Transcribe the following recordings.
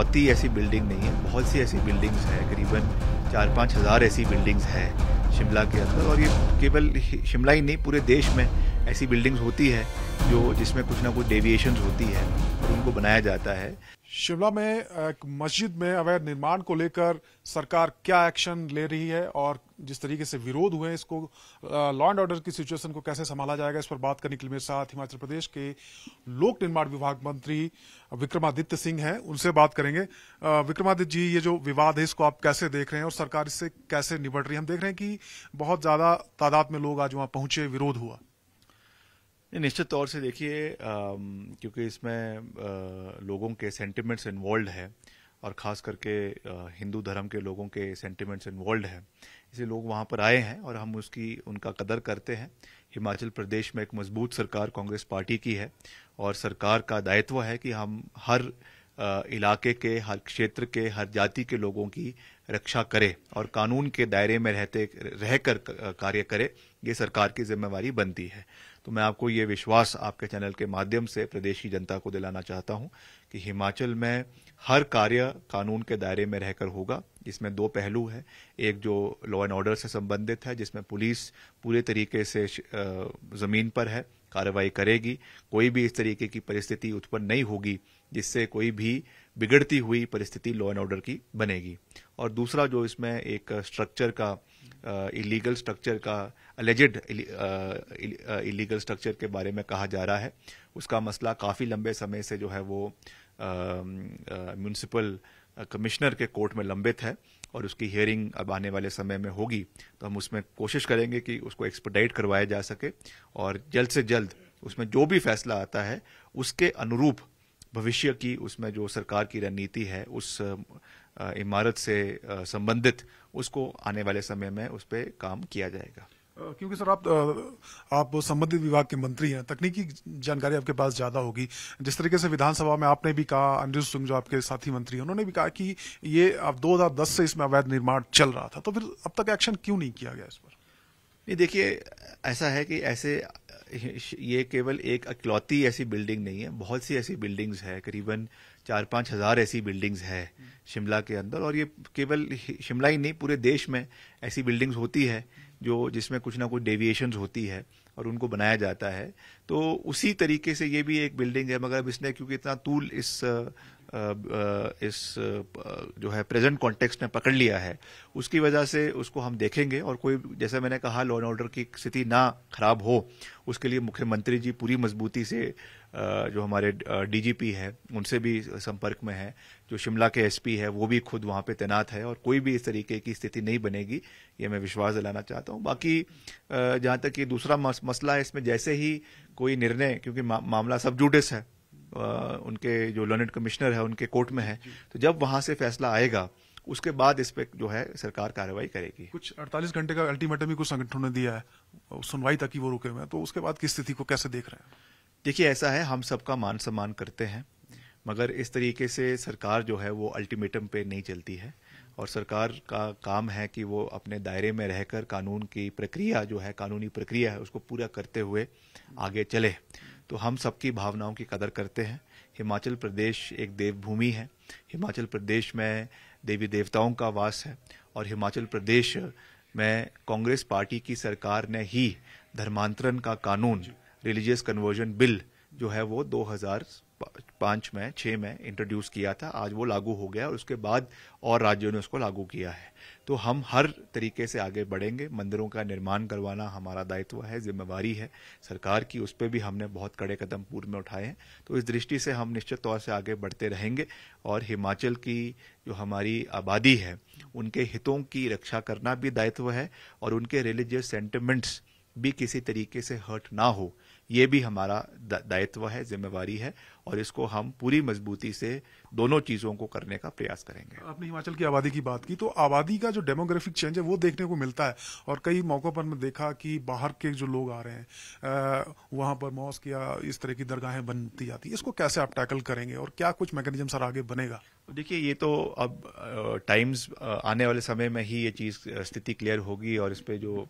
इकलौती ऐसी बिल्डिंग नहीं है बहुत सी ऐसी बिल्डिंग्स हैं करीबन चार पाँच हज़ार ऐसी बिल्डिंग्स हैं शिमला के अंदर और ये केवल शिमला ही नहीं पूरे देश में ऐसी बिल्डिंग्स होती है जो जिसमें कुछ ना कुछ डेविएशन होती है और उनको बनाया जाता है शिमला में एक मस्जिद में अवैध निर्माण को लेकर सरकार क्या एक्शन ले रही है और जिस तरीके से विरोध हुए इसको लॉ एंड ऑर्डर की सिचुएशन को कैसे संभाला जाएगा इस पर बात करने के लिए मेरे साथ हिमाचल प्रदेश के लोक निर्माण विभाग मंत्री विक्रमादित्य सिंह हैं उनसे बात करेंगे विक्रमादित्य जी ये जो विवाद है इसको आप कैसे देख रहे हैं और सरकार इससे कैसे निबट रही है हम देख रहे हैं कि बहुत ज्यादा तादाद में लोग आज वहां पहुंचे विरोध हुआ निश्चित तौर से देखिए क्योंकि इसमें आ, लोगों के सेंटिमेंट्स इन्वॉल्व है और ख़ास करके हिंदू धर्म के लोगों के सेंटिमेंट्स इन्वॉल्व हैं इसलिए लोग वहाँ पर आए हैं और हम उसकी उनका कदर करते हैं हिमाचल प्रदेश में एक मजबूत सरकार कांग्रेस पार्टी की है और सरकार का दायित्व है कि हम हर इलाके के हर क्षेत्र के हर जाति के लोगों की रक्षा करे और कानून के दायरे में रहते रह कर कार्य करे ये सरकार की जिम्मेवारी बनती है तो मैं आपको ये विश्वास आपके चैनल के माध्यम से प्रदेश की जनता को दिलाना चाहता हूँ कि हिमाचल में हर कार्य कानून के दायरे में रहकर होगा इसमें दो पहलू है एक जो लॉ एंड ऑर्डर से संबंधित है जिसमें पुलिस पूरे तरीके से ज़मीन पर है कार्रवाई करेगी कोई भी इस तरीके की परिस्थिति उत्पन्न नहीं होगी जिससे कोई भी बिगड़ती हुई परिस्थिति लॉ एंड ऑर्डर की बनेगी और दूसरा जो इसमें एक स्ट्रक्चर का इलीगल स्ट्रक्चर का अलेजेड इलीगल स्ट्रक्चर के बारे में कहा जा रहा है उसका मसला काफ़ी लंबे समय से जो है वो म्यूनसिपल कमिश्नर के कोर्ट में लंबित है और उसकी हियरिंग अब आने वाले समय में होगी तो हम उसमें कोशिश करेंगे कि उसको एक्सपर्टाइट करवाया जा सके और जल्द से जल्द उसमें जो भी फैसला आता है उसके अनुरूप भविष्य की उसमें जो सरकार की रणनीति है उस इमारत से संबंधित उसको आने वाले समय में उस पर काम किया जाएगा क्योंकि सर आप आप संबंधित विभाग के मंत्री हैं तकनीकी जानकारी आपके पास ज्यादा होगी जिस तरीके से विधानसभा में आपने भी कहा अनिरुद्ध सिंह जो आपके साथी मंत्री हैं उन्होंने भी कहा कि ये अब 2010 से इसमें अवैध निर्माण चल रहा था तो फिर अब तक एक्शन क्यों नहीं किया गया इस पर नहीं देखिए ऐसा है कि ऐसे ये केवल एक अकलौती ऐसी बिल्डिंग नहीं है बहुत सी ऐसी बिल्डिंग्स है करीबन चार पांच हज़ार ऐसी बिल्डिंग्स है शिमला के अंदर और ये केवल शिमला ही नहीं पूरे देश में ऐसी बिल्डिंग्स होती है जो जिसमें कुछ ना कुछ डेविएशन होती है और उनको बनाया जाता है तो उसी तरीके से ये भी एक बिल्डिंग है मगर अब इसने क्योंकि इतना तूल इस इस जो है प्रेजेंट कॉन्टेक्स्ट में पकड़ लिया है उसकी वजह से उसको हम देखेंगे और कोई जैसे मैंने कहा लॉ एंड ऑर्डर की स्थिति ना खराब हो उसके लिए मुख्यमंत्री जी पूरी मजबूती से जो हमारे डीजीपी हैं उनसे भी संपर्क में है जो शिमला के एसपी है वो भी खुद वहां पे तैनात है और कोई भी इस तरीके की स्थिति नहीं बनेगी ये मैं विश्वास दिलाना चाहता हूं बाकी जहां तक ये दूसरा मसला है इसमें जैसे ही कोई निर्णय क्योंकि मा, मामला सब जुडिस है उनके जो लर्नेड कमिश्नर है उनके कोर्ट में है तो जब वहां से फैसला आएगा उसके बाद इस पर जो है सरकार कार्रवाई करेगी कुछ 48 घंटे का अल्टीमेटम ही कुछ संगठनों ने दिया है सुनवाई तक ही वो रुके हुए हैं तो उसके बाद की स्थिति को कैसे देख रहे हैं देखिए ऐसा है हम सबका मान सम्मान करते हैं मगर इस तरीके से सरकार जो है वो अल्टीमेटम पे नहीं चलती है और सरकार का काम है कि वो अपने दायरे में रहकर कानून की प्रक्रिया जो है कानूनी प्रक्रिया है उसको पूरा करते हुए आगे चले तो हम सबकी भावनाओं की कदर करते हैं हिमाचल प्रदेश एक देवभूमि है हिमाचल प्रदेश में देवी देवताओं का वास है और हिमाचल प्रदेश में कांग्रेस पार्टी की सरकार ने ही धर्मांतरण का कानून रिलीजियस कन्वर्जन बिल जो है वो 2005 में 6 में इंट्रोड्यूस किया था आज वो लागू हो गया और उसके बाद और राज्यों ने उसको लागू किया है तो हम हर तरीके से आगे बढ़ेंगे मंदिरों का निर्माण करवाना हमारा दायित्व है जिम्मेवारी है सरकार की उस पर भी हमने बहुत कड़े कदम पूर्व में उठाए हैं तो इस दृष्टि से हम निश्चित तौर से आगे बढ़ते रहेंगे और हिमाचल की जो हमारी आबादी है उनके हितों की रक्षा करना भी दायित्व है और उनके रिलीजियस सेंटिमेंट्स भी किसी तरीके से हर्ट ना हो ये भी हमारा दायित्व है जिम्मेवारी है और इसको हम पूरी मजबूती से दोनों चीजों को करने का प्रयास करेंगे आपने हिमाचल की आबादी की बात की तो आबादी का जो डेमोग्राफिक चेंज है वो देखने को मिलता है और कई मौकों पर मैं देखा कि बाहर के जो लोग आ रहे हैं वहां पर मॉस्क या इस तरह की दरगाहें बनती जाती है इसको कैसे आप टैकल करेंगे और क्या कुछ मैकेनिज्म सर आगे बनेगा देखिए ये तो अब टाइम्स आने वाले समय में ही ये चीज़ स्थिति क्लियर होगी और इस पर जो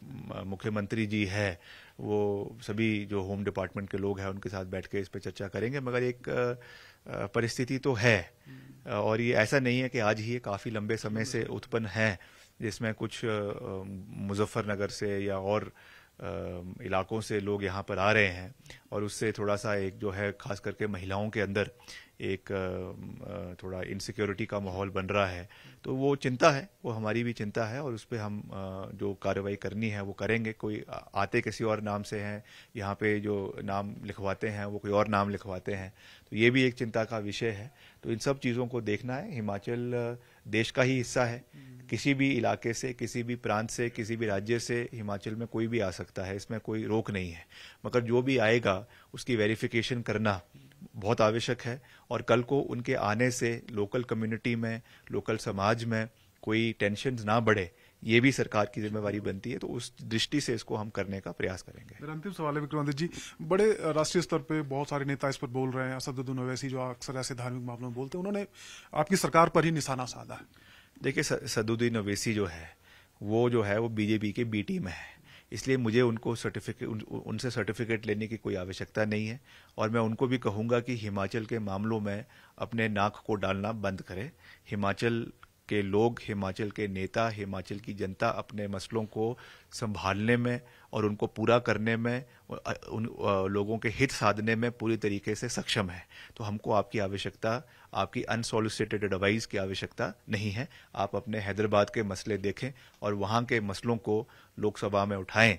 मुख्यमंत्री जी है वो सभी जो होम डिपार्टमेंट के लोग हैं उनके साथ बैठ के इस पर चर्चा करेंगे मगर एक परिस्थिति तो है और ये ऐसा नहीं है कि आज ही ये काफ़ी लंबे समय से उत्पन्न है जिसमें कुछ मुजफ्फरनगर से या और इलाकों से लोग यहाँ पर आ रहे हैं और उससे थोड़ा सा एक जो है खास करके महिलाओं के अंदर एक थोड़ा इनसिक्योरिटी का माहौल बन रहा है तो वो चिंता है वो हमारी भी चिंता है और उस पर हम जो कार्रवाई करनी है वो करेंगे कोई आते किसी और नाम से हैं यहाँ पे जो नाम लिखवाते हैं वो कोई और नाम लिखवाते हैं तो ये भी एक चिंता का विषय है तो इन सब चीज़ों को देखना है हिमाचल देश का ही हिस्सा है हम्म। किसी भी इलाके से किसी भी प्रांत से किसी भी राज्य से हिमाचल में कोई भी आ सकता है इसमें कोई रोक नहीं है मगर जो भी आएगा उसकी वेरिफिकेशन करना बहुत आवश्यक है और कल को उनके आने से लोकल कम्युनिटी में लोकल समाज में कोई टेंशन ना बढ़े ये भी सरकार की जिम्मेवारी बनती है तो उस दृष्टि से इसको हम करने का प्रयास करेंगे मेरा अंतिम सवाल है विक्रमादित्य जी बड़े राष्ट्रीय स्तर पर बहुत सारे नेता इस पर बोल रहे हैं असदुद्दीन अवैसी जो अक्सर ऐसे धार्मिक मामलों में बोलते हैं उन्होंने आपकी सरकार पर ही निशाना साधा है देखिए सदुद्दीन अवैसी जो है वो जो है वो बीजेपी के बी टीम है इसलिए मुझे उनको सर्टिफिकेट उन, उनसे सर्टिफिकेट लेने की कोई आवश्यकता नहीं है और मैं उनको भी कहूँगा कि हिमाचल के मामलों में अपने नाक को डालना बंद करें हिमाचल के लोग हिमाचल के नेता हिमाचल की जनता अपने मसलों को संभालने में और उनको पूरा करने में उन लोगों के हित साधने में पूरी तरीके से सक्षम है तो हमको आपकी आवश्यकता आपकी अनसोलिसिटेड एडवाइस की आवश्यकता नहीं है आप अपने हैदराबाद के मसले देखें और वहाँ के मसलों को लोकसभा में उठाएं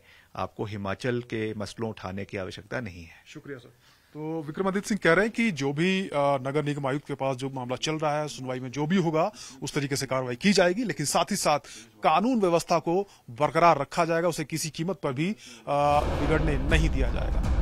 आपको हिमाचल के मसलों उठाने की आवश्यकता नहीं है शुक्रिया सर तो विक्रमादित्य सिंह कह रहे हैं कि जो भी नगर निगम आयुक्त के पास जो मामला चल रहा है सुनवाई में जो भी होगा उस तरीके से कार्रवाई की जाएगी लेकिन साथ ही साथ कानून व्यवस्था को बरकरार रखा जाएगा उसे किसी कीमत पर भी बिगड़ने नहीं दिया जाएगा